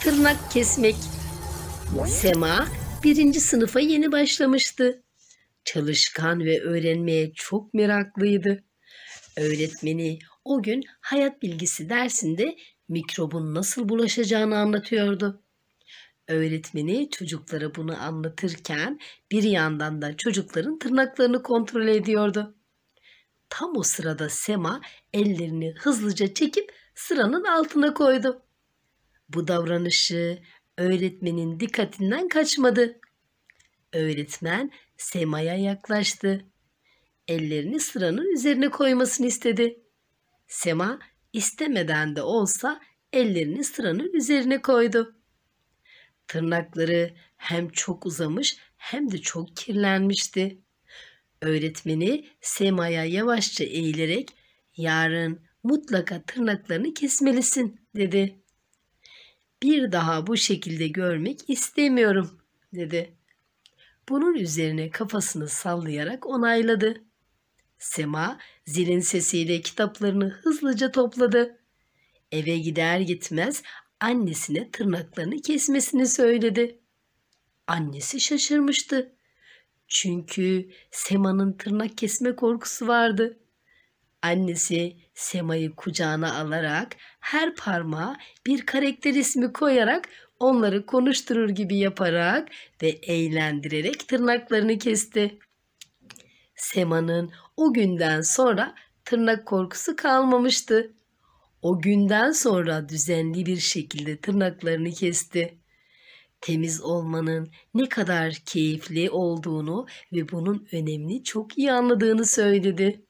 Tırnak kesmek. Sema birinci sınıfa yeni başlamıştı. Çalışkan ve öğrenmeye çok meraklıydı. Öğretmeni o gün hayat bilgisi dersinde mikrobun nasıl bulaşacağını anlatıyordu. Öğretmeni çocuklara bunu anlatırken bir yandan da çocukların tırnaklarını kontrol ediyordu. Tam o sırada Sema ellerini hızlıca çekip sıranın altına koydu. Bu davranışı öğretmenin dikkatinden kaçmadı. Öğretmen Sema'ya yaklaştı. Ellerini sıranın üzerine koymasını istedi. Sema istemeden de olsa ellerini sıranın üzerine koydu. Tırnakları hem çok uzamış hem de çok kirlenmişti. Öğretmeni Sema'ya yavaşça eğilerek yarın mutlaka tırnaklarını kesmelisin dedi bir daha bu şekilde görmek istemiyorum dedi. Bunun üzerine kafasını sallayarak onayladı. Sema zilin sesiyle kitaplarını hızlıca topladı. Eve gider gitmez annesine tırnaklarını kesmesini söyledi. Annesi şaşırmıştı. Çünkü Sema'nın tırnak kesme korkusu vardı. Annesi Sema'yı kucağına alarak her parmağa bir karakter ismi koyarak onları konuşturur gibi yaparak ve eğlendirerek tırnaklarını kesti. Sema'nın o günden sonra tırnak korkusu kalmamıştı. O günden sonra düzenli bir şekilde tırnaklarını kesti. Temiz olmanın ne kadar keyifli olduğunu ve bunun önemini çok iyi anladığını söyledi.